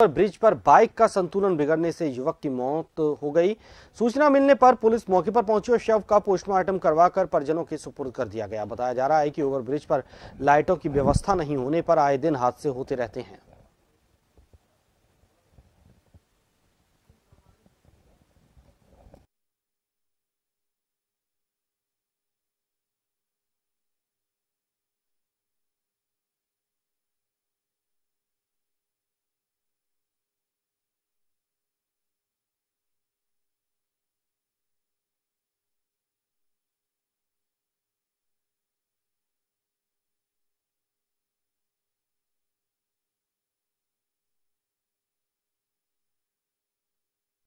पर ब्रिज पर बाइक का संतुलन बिगड़ने से युवक की मौत हो गई सूचना मिलने पर पुलिस मौके पर पहुंची और शव का पोस्टमार्टम करवाकर परिजनों के सुपुर्द कर दिया गया बताया जा रहा है कि ओवरब्रिज पर लाइटों की व्यवस्था नहीं होने पर आए दिन हादसे होते रहते हैं